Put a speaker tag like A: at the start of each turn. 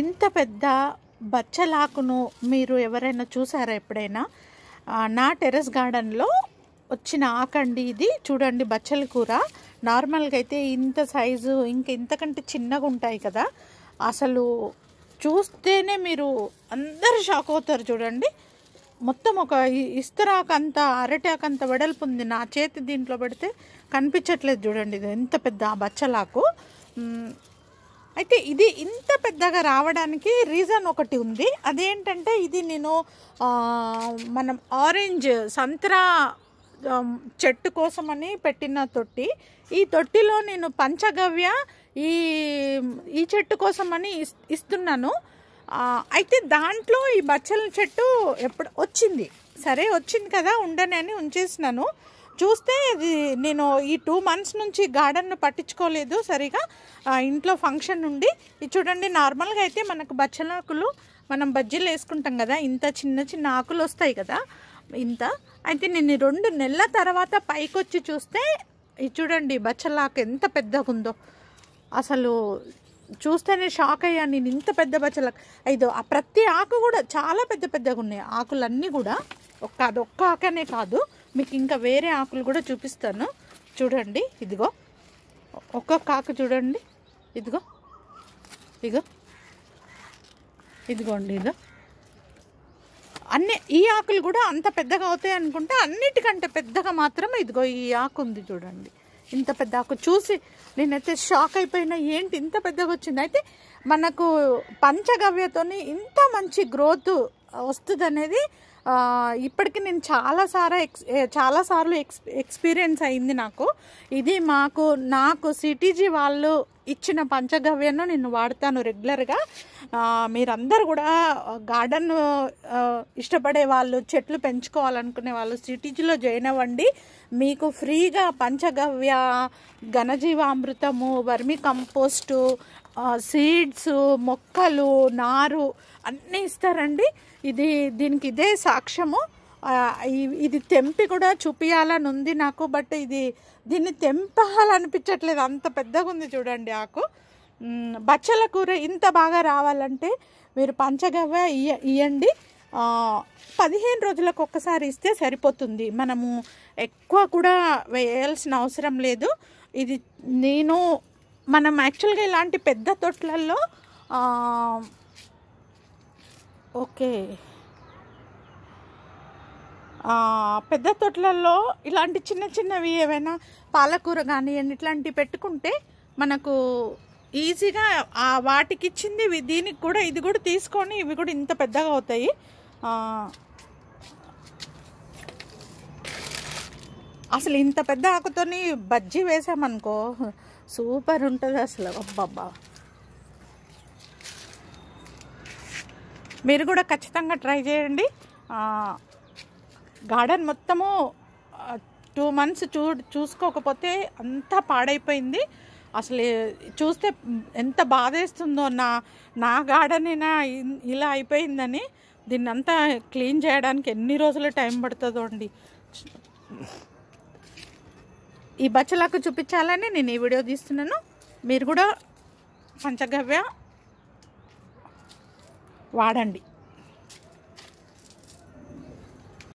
A: ఇంత పెద్ద బచ్చలాకును మీరు ఎవరైనా చూసారా ఎప్పుడైనా నా టెరెస్ గార్డెన్లో వచ్చిన ఆకండి ఇది చూడండి బచ్చల కూర నార్మల్గా అయితే ఇంత సైజు ఇంక ఇంతకంటే చిన్నగా ఉంటాయి కదా అసలు చూస్తేనే మీరు అందరు షాక్ అవుతారు చూడండి మొత్తం ఒక ఇస్తరాకంత అరటాకంత వెడల్పు ఉంది నా చేతి దీంట్లో పెడితే కనిపించట్లేదు చూడండి ఇది ఎంత పెద్ద బచ్చలాకు అయితే ఇది ఇంత పెద్దగా రావడానికి రీజన్ ఒకటి ఉంది అదేంటంటే ఇది నేను మనం ఆరెంజ్ సంత్రా చెట్టు కోసమని పెట్టిన తొట్టి ఈ తొట్టిలో నేను పంచగవ్య ఈ ఈ చెట్టు కోసమని ఇస్తున్నాను అయితే దాంట్లో ఈ బచ్చల చెట్టు ఎప్పుడు వచ్చింది సరే వచ్చింది కదా ఉండనని ఉంచేసినాను చూస్తే ఇది నేను ఈ టూ మంత్స్ నుంచి గార్డెన్ను పట్టించుకోలేదు సరిగా ఇంట్లో ఫంక్షన్ ఉండి ఇది చూడండి నార్మల్గా అయితే మనకు బచ్చలాకులు మనం బజ్జీలు వేసుకుంటాం కదా ఇంత చిన్న చిన్న ఆకులు వస్తాయి కదా ఇంత అయితే నేను రెండు నెలల తర్వాత పైకొచ్చి చూస్తే ఇది చూడండి బచ్చలాకు ఎంత పెద్దగా ఉందో అసలు చూస్తేనే షాక్ అయ్యా నేను ఇంత పెద్ద బచ్చలాకు ఐదో ఆ ప్రతి ఆకు కూడా చాలా పెద్ద పెద్దగా ఉన్నాయి ఆకులన్నీ కూడా ఒక్క ఒక్క ఆకనే కాదు మీకు ఇంకా వేరే ఆకులు కూడా చూపిస్తాను చూడండి ఇదిగో ఒక కాకు చూడండి ఇదిగో ఇదిగో అండి ఇదో అన్ని ఈ ఆకులు కూడా అంత పెద్దగా అవుతాయి అనుకుంటే అన్నిటికంటే పెద్దగా మాత్రం ఇదిగో ఈ ఆకు ఉంది చూడండి ఇంత పెద్ద ఆకు చూసి నేనైతే షాక్ అయిపోయినా ఏంటి ఇంత పెద్దగా వచ్చింది అయితే మనకు పంచగవ్యతోని ఇంత మంచి గ్రోత్ వస్తుంది అనేది ఇప్పటికి నేను చాలా సారా ఎక్స్ చాలా సార్లు ఎక్స్ ఎక్స్పీరియన్స్ అయింది నాకు ఇది మాకు నాకు సిటీజీ వాళ్ళు ఇచ్చిన పంచగవ్యను నేను వాడతాను రెగ్యులర్గా మీరందరూ కూడా గార్డెన్ ఇష్టపడే వాళ్ళు చెట్లు పెంచుకోవాలనుకునే వాళ్ళు సిటీజీలో జాయిన్ అవ్వండి మీకు ఫ్రీగా పంచగవ్య ఘనజీవామృతము వర్మి కంపోస్టు సీడ్స్ మొక్కలు నారు అన్నీ ఇస్తారండి ఇది దీనికి ఇదే సాక్ష్యము ఇది తెంపి కూడా చూపించాలని ఉంది నాకు బట్ ఇది దీన్ని తెంపాలనిపించట్లేదు అంత పెద్దగా ఉంది చూడండి ఆకు బచ్చల కూర ఇంత బాగా రావాలంటే మీరు పంచగవ్వ ఇయ్య ఇయ్యండి పదిహేను రోజులకు ఒక్కసారి ఇస్తే సరిపోతుంది మనము ఎక్కువ కూడా వేయాల్సిన అవసరం లేదు ఇది నేను మనం యాక్చువల్గా ఇలాంటి పెద్ద తొట్లల్లో ఓకే పెద్ద తొట్లల్లో ఇలాంటి చిన్న చిన్నవి ఏవైనా పాలకూర కానీ ఇట్లాంటివి పెట్టుకుంటే మనకు ఈజీగా ఆ వాటికి ఇచ్చింది దీనికి కూడా ఇది కూడా తీసుకొని ఇవి కూడా ఇంత పెద్దగా అవుతాయి అసలు ఇంత పెద్ద ఆకుతోని బజ్జీ వేసామనుకో సూపర్ ఉంటుంది అసలు అబ్బాబ్బా మీరు కూడా ఖచ్చితంగా ట్రై చేయండి గార్డెన్ మొత్తము టూ మంత్స్ చూ చూసుకోకపోతే అంతా పాడైపోయింది అసలు చూస్తే ఎంత బాధేస్తుందో నా నా గార్డెనేనా ఇలా అయిపోయిందని దీన్నంతా క్లీన్ చేయడానికి ఎన్ని రోజులు టైం పడుతుందో అండి ఈ బచ్చలకు చూపించాలని నేను ఈ వీడియో తీస్తున్నాను మీరు కూడా పంచగవ్య వాడండి